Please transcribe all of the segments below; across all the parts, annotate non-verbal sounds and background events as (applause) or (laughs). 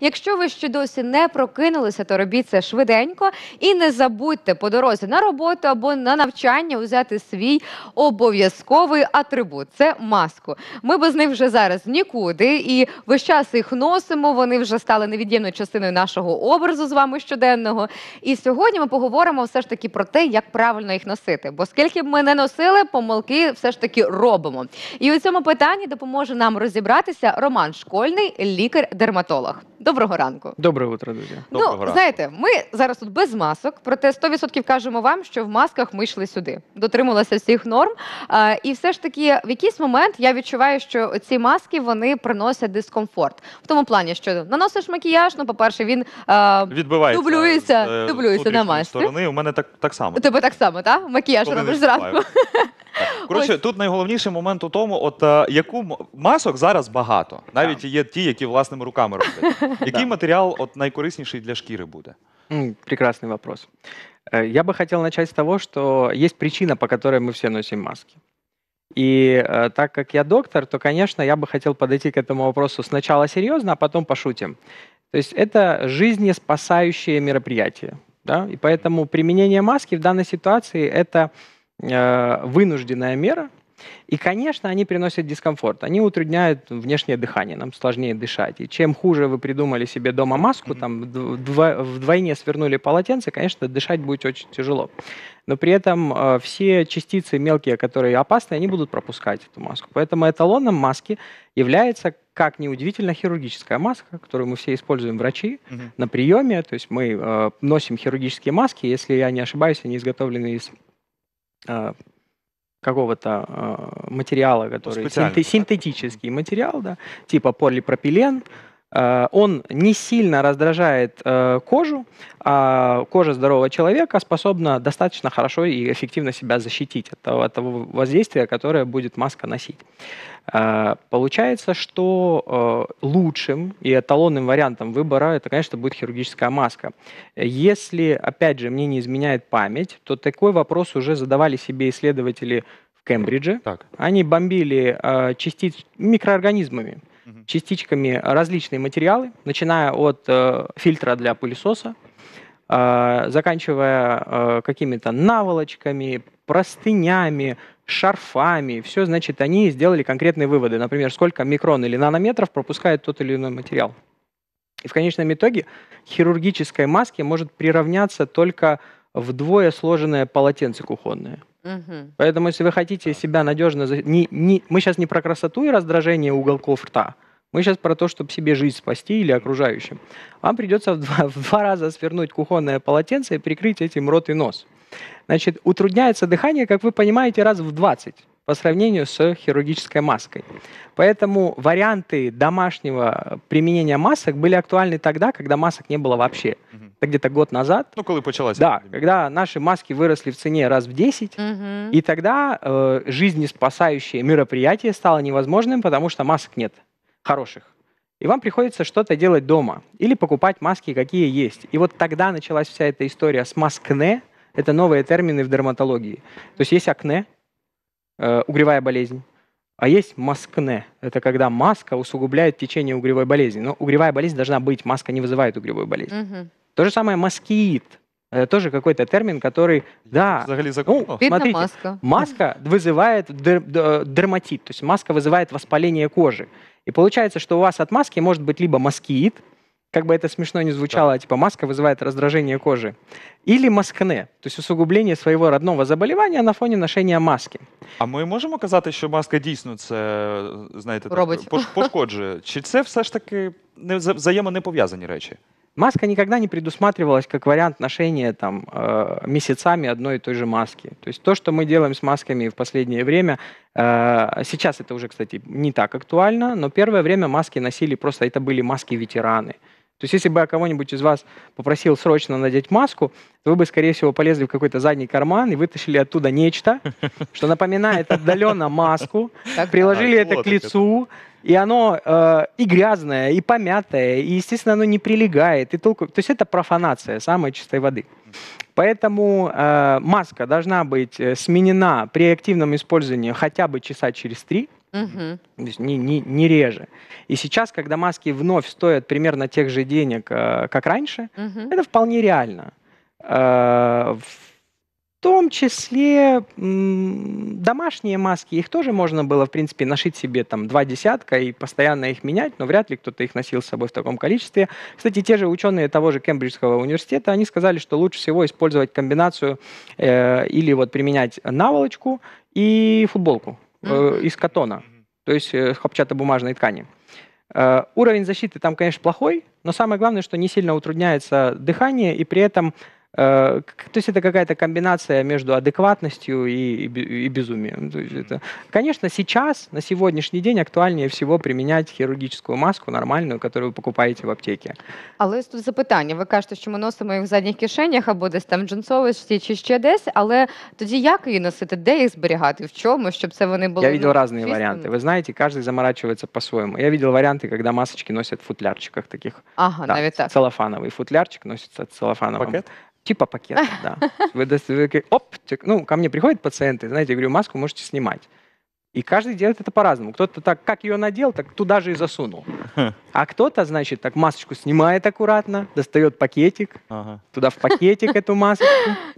Якщо ви ще досі не прокинулися, то робіть це швиденько і не забудьте по дорозі на роботу або на навчання взяти свій обов'язковий атрибут це маску. Ми без них вже зараз нікуди, і весь час їх носимо. Вони вже стали невід'ємною частиною нашого образу з вами щоденного. І сьогодні ми поговоримо все ж таки про те, як правильно їх носити. Бо скільки б ми не носили, помилки все ж таки робимо. І у цьому питанні допоможе нам розібратися Роман Школьний, лікар-дерматолог. Доброго ранку. Ну, Доброго утра, друзі. Доброго ну, ранку. знаєте, ми зараз тут без масок, проте 100% кажемо вам, що в масках ми йшли сюди, дотрималися всіх норм. А, і все ж таки, в якийсь момент я відчуваю, що ці маски вони приносять дискомфорт. В тому плані, що наносиш макіяж, ну, по-перше, він а, відбивається дублюється, е, дублюється на масці. сторони. У мене так, так само. У тебе так само, так? Макіяж робиш зранку. Коротше, Ось. тут найголовніший момент у тому, от е, яку масок зараз багато. Навіть є ті, які власними руками роблять. (laughs) Який матеріал от найкорисніший для шкіри буде? М, Прекрасный вопрос. Я бы хотел начать с того, что есть причина, по которой мы все носим маски. И э, так как я доктор, то, конечно, я бы хотел подойти к этому вопросу сначала серьезно, а потом пошутим. То есть это жизнеспасающее мероприятие. Да? И поэтому применение маски в данной ситуации – это Э, вынужденная мера, и, конечно, они приносят дискомфорт. Они утрудняют внешнее дыхание, нам сложнее дышать. И чем хуже вы придумали себе дома маску, там вдвойне свернули полотенце, конечно, дышать будет очень тяжело. Но при этом э, все частицы мелкие, которые опасны, они будут пропускать эту маску. Поэтому эталоном маски является, как ни удивительно, хирургическая маска, которую мы все используем врачи угу. на приеме. То есть мы э, носим хирургические маски, если я не ошибаюсь, они изготовлены из Э, какого-то э, материала, который синтетический материал, да, типа полипропилен, Э, он не сильно раздражает э, кожу, а кожа здорового человека способна достаточно хорошо и эффективно себя защитить от того, от того воздействия, которое будет маска носить. Э, получается, что лучшим и эталонным вариантом выбора это, конечно, будет хирургическая маска. Если, опять же, мне не изменяет память, то такой вопрос уже задавали себе исследователи в Кембридже. Так. Они бомбили частиц микроорганизмами угу. частичками различные материалы, начиная от э, фильтра для пылесоса, э, заканчивая э, какими-то наволочками, простынями, шарфами. Все, значит, они сделали конкретные выводы. Например, сколько микрон или нанометров пропускает тот или иной материал. И в конечном итоге хирургической маске может приравняться только вдвое сложенное полотенце кухонное. Угу. Поэтому, если вы хотите себя надежно... Не, не... Мы сейчас не про красоту и раздражение уголков рта. Мы сейчас про то, чтобы себе жизнь спасти или окружающим. Вам придется в два, (laughs) в два раза свернуть кухонное полотенце и прикрыть этим рот и нос. Значит, утрудняется дыхание, как вы понимаете, раз в 20 по сравнению с хирургической маской. Поэтому варианты домашнего применения масок были актуальны тогда, когда масок не было вообще. Угу. где-то год назад. Ну, когда началась? Да, когда наши маски выросли в цене раз в 10, угу. и тогда э, жизнеспасающее мероприятие стало невозможным, потому что масок нет хороших. И вам приходится что-то делать дома или покупать маски, какие есть. И вот тогда началась вся эта история с маскне. Это новые термины в дерматологии. То есть есть акне, э, угревая болезнь. А есть маскне. Это когда маска усугубляет течение угревой болезни. Но угревая болезнь должна быть, маска не вызывает угревую болезнь. Угу. То же самое маскиит. Это тоже какой-то термин, который, да, Взагали ну, смотрите, маска. маска вызывает дер, дерматит, то есть маска вызывает воспаление кожи. И получается, что у вас от маски может быть либо маскиит, как бы это смешно не звучало, да. типа маска вызывает раздражение кожи. Или маскне, то есть усугубление своего родного заболевания на фоне ношения маски. А мы можем казати, что маска дійсно це, э, знаєте, так, Робить. пош- пошкоджує? Чи це все ж таки не вза- взаємонепов'язані речі? Маска никогда не предусматривалась как вариант ношения там, э, месяцами одной и той же маски. То есть то, что мы делаем с масками в последнее время, э, сейчас это уже, кстати, не так актуально, но первое время маски носили просто, это были маски ветераны. То есть если бы я кого-нибудь из вас попросил срочно надеть маску, то вы бы, скорее всего, полезли в какой-то задний карман и вытащили оттуда нечто, (laughs) что напоминает отдаленно маску, приложили а, это к лицу, и оно э, и грязное, и помятое, и, естественно, оно не прилегает. И толку... То есть это профанация самой чистой воды. Поэтому э, маска должна быть э, сменена при активном использовании хотя бы часа через три. Угу. То есть не, не, не реже. И сейчас, когда маски вновь стоят примерно тех же денег, э, как раньше, угу. это вполне реально. Э, в том числе домашние маски, их тоже можно было, в принципе, нашить себе там два десятка и постоянно их менять, но вряд ли кто-то их носил с собой в таком количестве. Кстати, те же ученые того же Кембриджского университета, они сказали, что лучше всего использовать комбинацию э, или вот применять наволочку и футболку. Э, из катона, то есть э, хлопчатобумажной ткани. Э, уровень защиты там, конечно, плохой, но самое главное, что не сильно утрудняется дыхание, и при этом Э, то есть это какая-то комбинация между адекватностью и, и, и безумием. То есть это, конечно, сейчас, на сегодняшний день актуальнее всего применять хірургічну маску нормальну, яку ви покупаєте в аптеке. Але тут запитання. Ви кажете, що ми носимо їх в задніх кишенях або десь там джинсовості чи ще десь, але тоді як її носити, де їх зберігати, в чому, щоб це вони були. Я бачив ну, різні варіанти. Ви знаєте, кожен заморачується по-своєму. Я видел варіанти, коли масочки носять в футлярчиках таких. Ага, да, навіть так. Целлофановий футлярчик носиться целлофановим. Пакет? типа пакета, да. (laughs) Вы, вы, оп, ну, ко мне приходят пациенты, знаете, я говорю, маску можете снимать. И каждый делает это по-разному. Кто-то так, как ее надел, так туда же и засунул. (laughs) А кто-то, значит, так масочку снимает аккуратно, достает пакетик, ага. туда в пакетик эту маску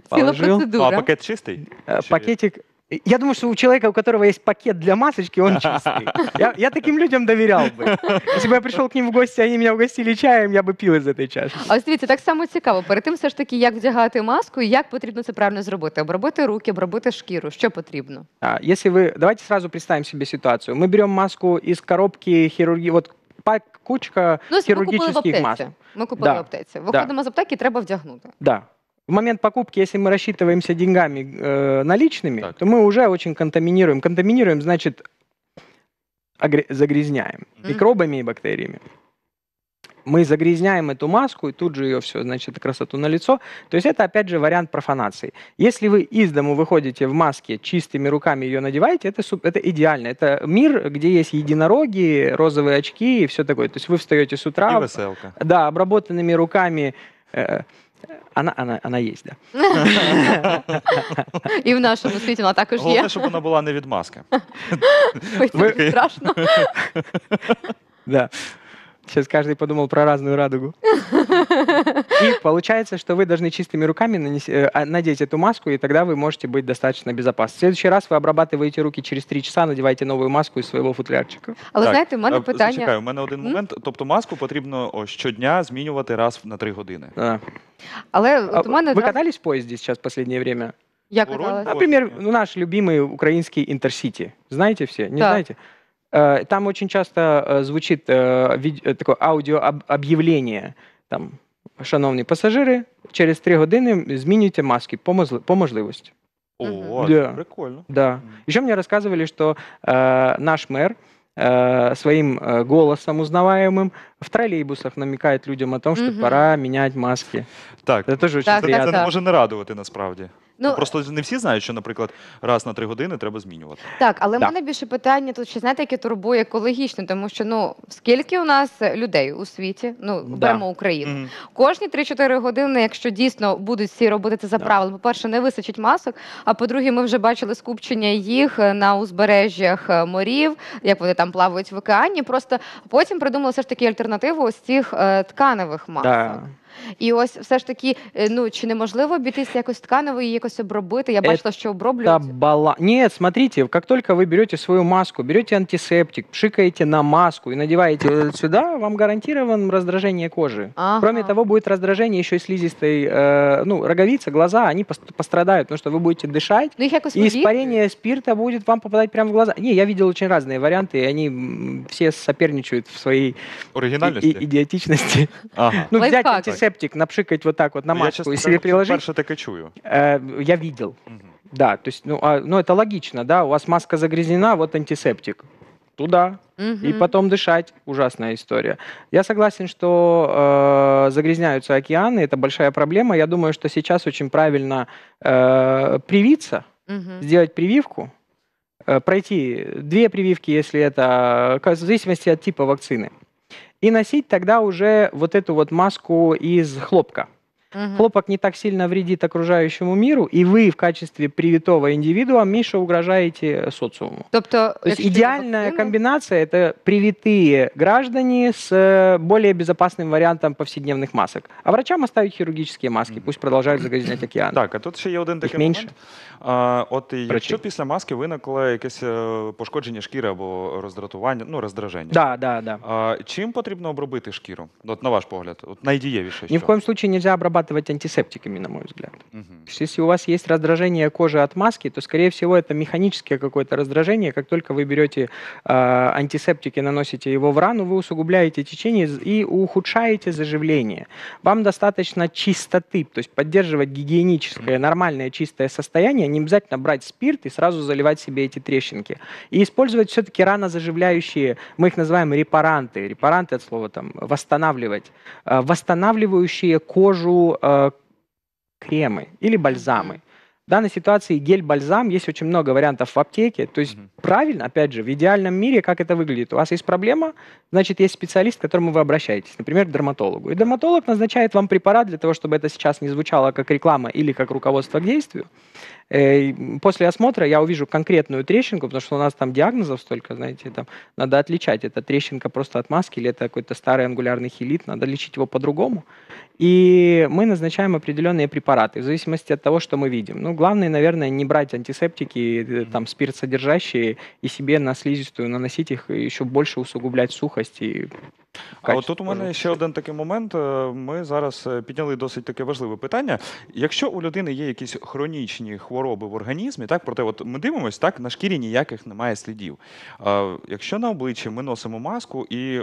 положил. А пакет чистый? Э, пакетик Я думаю, что у человека, у которого есть пакет для масочки, он чистый. Я, я таким людям доверял би. Якщо б я прийшов к ним в гості, вони мене угостили чаєм, я би пив із цієї чаші. ось дивіться, так само цікаво. Перед тим все ж таки, як вдягати маску як потрібно це правильно зробити. Обробити руки, обробити шкіру. Що потрібно? А, если вы... Давайте сразу представим себе ситуацию. Мы берем маску из коробки хирургии. Вот пак- кучка ну, ось ми купили в аптеці. Ми купили Да. в аптеці. Виходимо з аптеки, треба вдягнути. Да. В момент покупки, если мы рассчитываемся деньгами э, наличными, так. то мы уже очень контаминируем. Контаминируем значит загрязняем mm-hmm. микробами и бактериями. Мы загрязняем эту маску и тут же ее все, значит, красоту на лицо. То есть это опять же вариант профанации. Если вы из дому выходите в маске, чистыми руками ее надеваете, это, это идеально. Это мир, где есть единороги, розовые очки и все такое. То есть вы встаете с утра, да, обработанными руками. Э, Она, она, она є, да. І (laughs) в нашому світі вона також є. Головне, щоб вона була не відмазка. (laughs) Ой, так страшно. (laughs) Сейчас каждый подумал про разную радугу. И (laughs) получается, что вы должны чистыми руками э, а, надеть эту маску, и тогда вы можете быть достаточно безопасны. В следующий раз вы обрабатываете руки через три часа, надеваєте новую маску из своего футлярчика. Але Так. знаете, в мене а, питання. Чекай, у мене один момент. Тобто маску потрібно о, щодня змінювати раз на три години. Да. Але а от у мене Вы катались в поезде сейчас в последнее время? я Урон? каталась. Например, ну, наш любимый украинский Интерсити. Знаете все? Не Да. знаете? Э, там очень часто э, звучит э, такое аудиообъявление: там, шановні пасажири, через три години змінюйте маски по можливости. О, да. прикольно. Да. Еще мне рассказывали, что э, наш мэр э, своим голосом узнаваемым в тролейбусах намікають людям о том, що Мгм. пора міняти маски. Так, Це теж дуже Так, це, це не може не радувати насправді. Ну, ну, просто не всі знають, що, наприклад, раз на три години треба змінювати. Так, але в Да. мене більше питання тут чи знаєте, яке турбує екологічно, тому що ну скільки у нас людей у світі? Ну Да. беремо Україну. Мгм. Кожні 3-4 години, якщо дійсно будуть всі робити це за Да. правилами, по-перше, не вистачить масок. А по-друге, ми вже бачили скупчення їх е, на узбережжях е, морів, як вони там плавають в океані. Просто потім придумали все ж таки альтернативу. альтернативу ось цих е, тканевих масок. Да. І ось все ж таки, ну чи неможливо обійтись якось тканово і якось обробити? Я бачила, що оброблюють. Бала... Нет, смотрите, как только вы берете свою маску, берете антисептик, пшикаете на маску и надеваете сюда, вам гарантирован раздражение кожи. Ага. Кроме того, будет раздражение еще и слизистой, э, ну, роговица, глаза, они пострадают, потому что вы будете дышать, ну, их и испарение спирта будет вам попадать прямо в глаза. Не, я видел очень разные варианты, и они все соперничают в своей и, идиотичности. Ага. Ну, взять антисептик антисептик напшикать вот так вот на маску я, и себе приложить. Перше таке чую. Э, я видел. Угу. Да, то есть, ну, а, ну, это логично, да, у вас маска загрязнена, вот антисептик. Туда. Угу. И потом дышать. Ужасная история. Я согласен, что э, загрязняются океаны, это большая проблема. Я думаю, что сейчас очень правильно э, привиться, угу. сделать прививку, э, пройти две прививки, если это в зависимости от типа вакцины и носить тогда уже вот эту вот маску из хлопка. Угу. Хлопок не так сильно вредит окружающему миру, и вы в качестве привитого індивідуа меньше угрожаете э, социуму. Тобто То есть ідеальна комбинация – это привитые граждане с э, более безопасным вариантом повседневных масок. А врачам оставить хирургические маски, пусть продолжают загрязнять океан. Так, а тут еще є один такий менше. момент. От якщо Врачі. після маски виникло то пошкодження шкіри або роздратування, ну роздраження. Да, да, да. А, чим потрібно обробити шкіру? От на ваш погляд, от найдієвіше. Ні в коєму случаї не можна обробити разрабатывать антисептиками, на мой взгляд. Угу. Если у вас есть раздражение кожи от маски, то, скорее всего, это механическое какое-то раздражение. Как только вы берете э, а, антисептик наносите его в рану, вы усугубляете течение и ухудшаете заживление. Вам достаточно чистоты, то есть поддерживать гигиеническое, нормальное чистое состояние, не обязательно брать спирт и сразу заливать себе эти трещинки. И использовать все-таки ранозаживляющие, мы их называем репаранты, репаранты от слова там восстанавливать, э, восстанавливающие кожу Э, кремы или бальзамы данной ситуации гель-бальзам, есть очень много вариантов в аптеке. То есть mm-hmm. правильно, опять же, в идеальном мире, как это выглядит? У вас есть проблема, значит, есть специалист, к которому вы обращаетесь, например, к дерматологу. И дерматолог назначает вам препарат для того, чтобы это сейчас не звучало как реклама или как руководство к действию. Э, после осмотра я увижу конкретную трещинку, потому что у нас там диагнозов столько, знаете, там надо отличать. Это трещинка просто от маски или это какой-то старый ангулярный хилит, надо лечить его по-другому. И мы назначаем определенные препараты в зависимости от того, что мы видим. Ну, главное, наверное, не брать антисептики, э, там, спиртсодержащие, и себе на слизистую наносить их, и еще больше усугублять сухость і а от тут у мене ще один такий момент. Е, ми зараз е, підняли досить таке важливе питання. Якщо у людини є якісь хронічні хвороби в організмі, так проте, от ми дивимося, так на шкірі ніяких немає слідів. Е, якщо на обличчі ми носимо маску і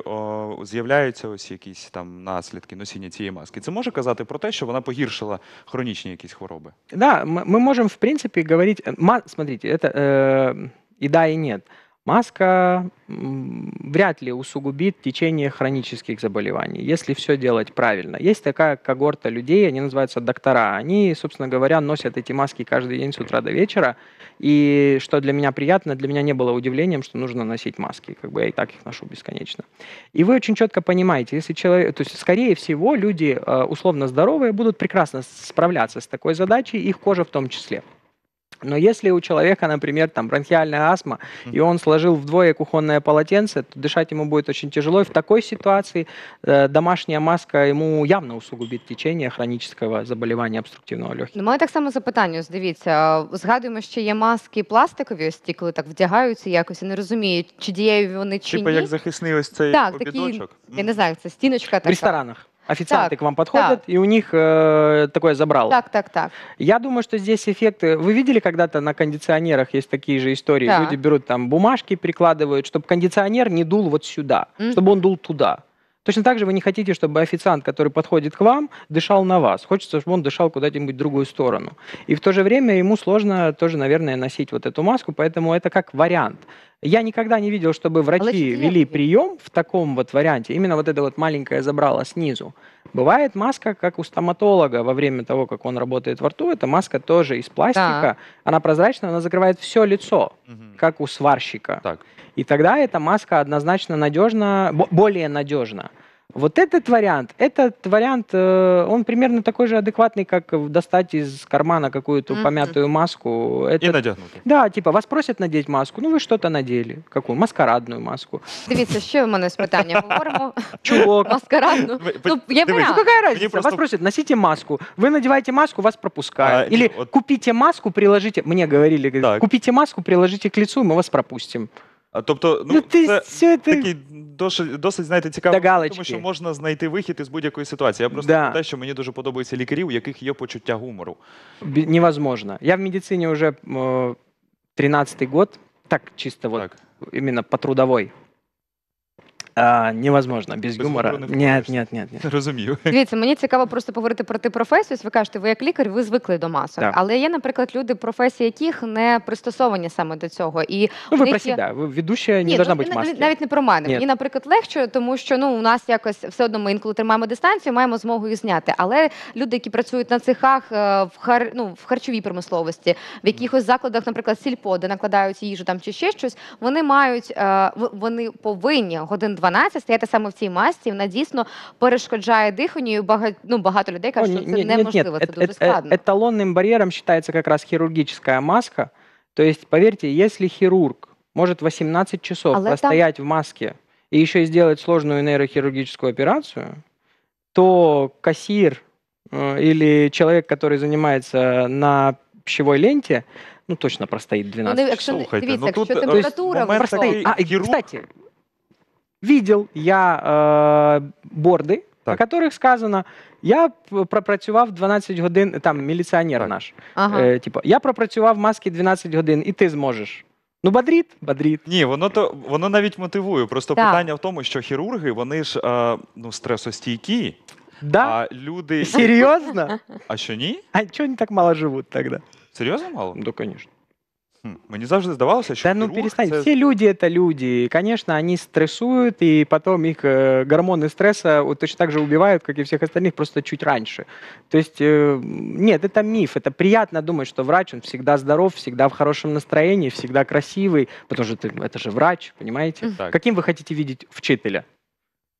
з'являються ось якісь там наслідки носіння цієї маски, це може казати про те, що вона погіршила хронічні якісь хвороби? Да, ми можем, в принципе, говорить... Э, смотрите, это э, и да, и нет. Маска вряд ли усугубит течение хронических заболеваний, если все делать правильно. Есть такая когорта людей, они называются доктора. Они, собственно говоря, носят эти маски каждый день с утра до вечера. И что для меня приятно, для меня не было удивлением, что нужно носить маски. Как бы я и так их ношу бесконечно. И вы очень четко понимаете, если человек, то есть, скорее всего, люди э, условно здоровые будут прекрасно справляться с такой задачей, их кожа в том числе. Но если у человека, например, там бронхиальная астма, mm-hmm. и он сложил вдвое кухонное полотенце, то дышать ему будет очень тяжело. И в такой ситуации э, домашня маска ему явно усугубит течение хронического заболевания обструктивного легкого. У ну, мене так само запитання. Ось дивіться, а, згадуємо, що є маски пластикові, ось ті, коли так вдягаються, якось і не розуміють, чи дієві вони чи типа, ні. Типа як захисний ось цей так, побідочок. Такі, mm. Я не знаю, це стіночка така. В ресторанах. Официанты так, к вам подходят, так. и у них э, такое забрало. Так, так, так. Я думаю, что здесь эффект... Э, вы видели когда-то на кондиционерах есть такие же истории? Да. Люди берут там бумажки, прикладывают, чтобы кондиционер не дул вот сюда, mm-hmm. чтобы он дул туда. Точно так же вы не хотите, чтобы официант, который подходит к вам, дышал на вас. Хочется, чтобы он дышал куда-нибудь в другую сторону. И в то же время ему сложно тоже, наверное, носить вот эту маску, поэтому это как вариант. Я никогда не видел, чтобы врачи Лошадь вели прием в таком вот варианте. Именно вот это вот маленькое забрало снизу. Бывает маска, как у стоматолога во время того, как он работает во рту. Эта маска тоже из пластика. Да. Она прозрачная, она закрывает все лицо, угу. как у сварщика. Так. И тогда эта маска однозначно надежна, более надежна. Вот этот вариант, этот вариант, э, он примерно такой же адекватный, как достать из кармана какую-то помятую маску. Этот, И надягнути. Да, типа, вас просять надеть маску, ну вы что-то надели, какую? маскарадную маску. Дивіться, еще в мене з Чувак, маскарадную. Чулок. Ну, я Дивись, поняла. ну какая разница? просто- Вас просят, носите маску. Вы надеваете маску, вас пропускают. А, Или нет, типа, вот- купите маску, приложите... Мне говорили, Так. купите маску, приложите к лицу, мы вас пропустим. Тобто, ну, ну ти, це все ти... такий досить, досить знаєте, цікавий, тому що можна знайти вихід із будь-якої ситуації. Я просто да. те, що мені дуже подобаються лікарі, у яких є почуття гумору. Б... Невозможно. Я в медицині вже 13-й год, так чисто, так. вот, именно по трудовой а, невозможно, без, без гумора. Не нет, нет, нет, Розумію. Дивіться, мені цікаво просто поговорити про ти професію. Ви кажете, ви як лікар, ви звикли до масок. Да. Але є, наприклад, люди, професії яких не пристосовані саме до цього. І ну, ви про себе, є... ведуща не Ні, должна ну, бути маски. Навіть не про мене. Мені, наприклад, легше, тому що ну у нас якось все одно ми інколи тримаємо дистанцію, маємо змогу їх зняти. Але люди, які працюють на цехах е, в хар... ну, в харчовій промисловості, в якихось закладах, наприклад, сільпо, де накладають їжу там чи ще щось, вони мають е, вони повинні годин два. 12 стояти саме в цій масці, вона дійсно перешкоджає диханню. і багато, ну, багато людей кажуть, що це неможливо, це дуже складно. Эталонным барьером считается как раз хирургическая маска. То есть, поверьте, если хирург может 18 часов Але там... в маске и еще и сделать сложную нейрохирургическую операцию, то кассир или человек, который занимается на пищевой ленте, ну точно простоит 12 ну, часов. Слухайте, ну, Якщо температура... Момент, простий. А, кстати, видел я е, э, борди, так. на которых сказано: я пропрацював 12 годин, там міліціонер так. наш. Ага. Е, типу, я пропрацював маски 12 годин, і ти зможеш. Ну, бодріт, бодріт. Ні, воно то воно навіть мотивує. Просто так. питання в тому, що хірурги вони ж е, ну, стресостійкі. Да? А люди. Серйозно? А що ні? А чого вони так мало живуть тоді? Серйозно мало? Ну, звісно. Мені завжди здавалося, еще. Да, ну перестань, Все люди это люди. Конечно, они стрессуют, и потом их э, гормоны стресса вот точно так же убивают, как и всех остальных, просто чуть раньше. То есть, э, нет, это миф. Это приятно думать, что врач, он всегда здоров, всегда в хорошем настроении, всегда красивый, потому что это же врач, понимаете? Так. Каким вы хотите видеть вчителя?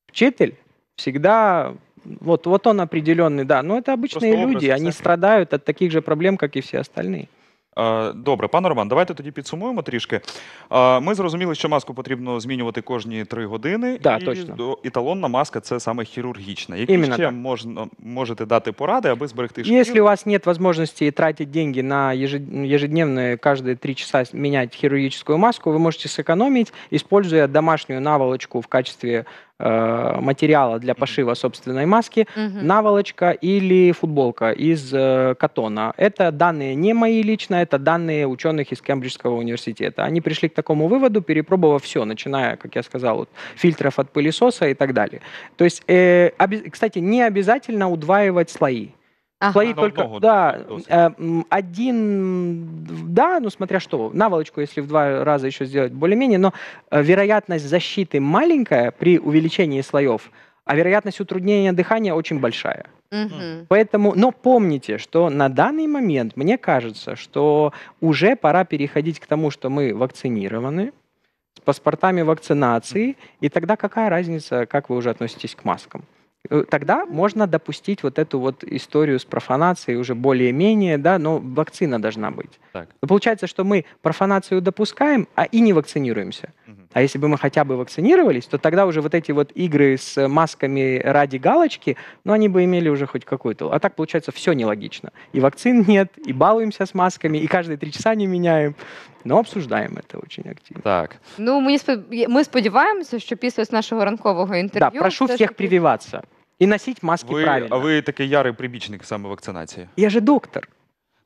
Вчитель всегда вот, вот он определенный, да. Но это обычные Просто люди, они страдают от таких же проблем, как и все остальные. Добре, пане Роман, давайте тоді підсумуємо трішки. Ми зрозуміли, що маску потрібно змінювати кожні три години. Да, і точно. Еталонна маска це саме хірургічна. Які Именно ще так. можна, можете дати поради, аби зберегти шкіру? Якщо у вас нет возможности тратить деньги на ежедневно каждые три часа менять хирургическую маску, ви можете сэкономить, используя домашнюю наволочку в качестве э, материала для пошива собственной маски, угу. наволочка или футболка из э, катона. Это данные не мои лично, это данные ученых из Кембриджского университета. Они пришли к такому выводу, перепробовав все, начиная, как я сказал, от фильтров от пылесоса и так далее. То есть, э, кстати, не обязательно удваивать слои. Ага. Слои Одно только, ногу, да, э, один, да, ну смотря что, наволочку, если в два раза еще сделать более-менее, но э, вероятность защиты маленькая при увеличении слоев, а вероятность утруднения дыхания очень большая. Угу. Поэтому, но помните, что на данный момент, мне кажется, что уже пора переходить к тому, что мы вакцинированы, с паспортами вакцинации, и тогда какая разница, как вы уже относитесь к маскам? Э, тогда можно допустить вот эту вот историю с профанацией уже более-менее, да, но вакцина должна быть. Так. получается, что мы профанацию допускаем, а и не вакцинируемся. Угу. А если бы мы хотя бы вакцинировались, то тогда уже вот эти вот игры с масками ради галочки, ну, они бы имели уже хоть какую-то. А так, получается, все нелогично. И вакцин нет, и балуемся с масками, и каждые три часа не меняем, но обсуждаем это очень активно. Так. Ну, мы ми, ми сподіваємося, що після нашего ранкового интервью. Да, прошу всіх прививаться и носить маски ви, правильно. А ви такий ярий прибічник саме Я же доктор.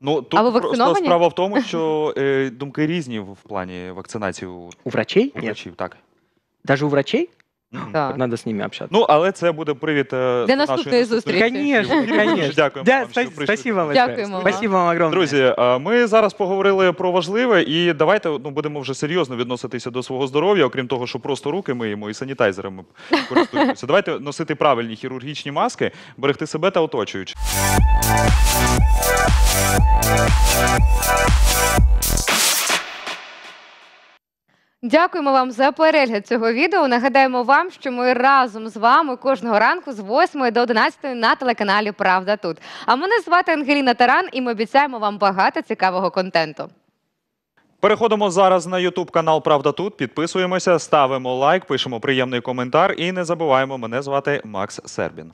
Ну тут а ви просто справа в тому, що (laughs) е, думки різні в плані вакцинації у, врачей? У врачів, так. Даже у врачей? Так. Надо з ними общатися. Ну, але це буде привід е, для наступної зустрічі. Конечно, конечно. Дякуємо да, Спасибо вам. Дякуємо. огромное. Друзі, е, ми зараз поговорили про важливе і давайте ну, будемо вже серйозно відноситися до свого здоров'я, окрім того, що просто руки миємо і санітайзерами користуємося. Давайте носити правильні хірургічні маски, берегти себе та оточуючи. Дякуємо вам за перегляд цього відео. Нагадаємо вам, що ми разом з вами кожного ранку з 8 до 11 на телеканалі Правда тут. А мене звати Ангеліна Таран, і ми обіцяємо вам багато цікавого контенту. Переходимо зараз на Ютуб канал Правда тут. Підписуємося, ставимо лайк, пишемо приємний коментар і не забуваємо мене звати Макс Сербін.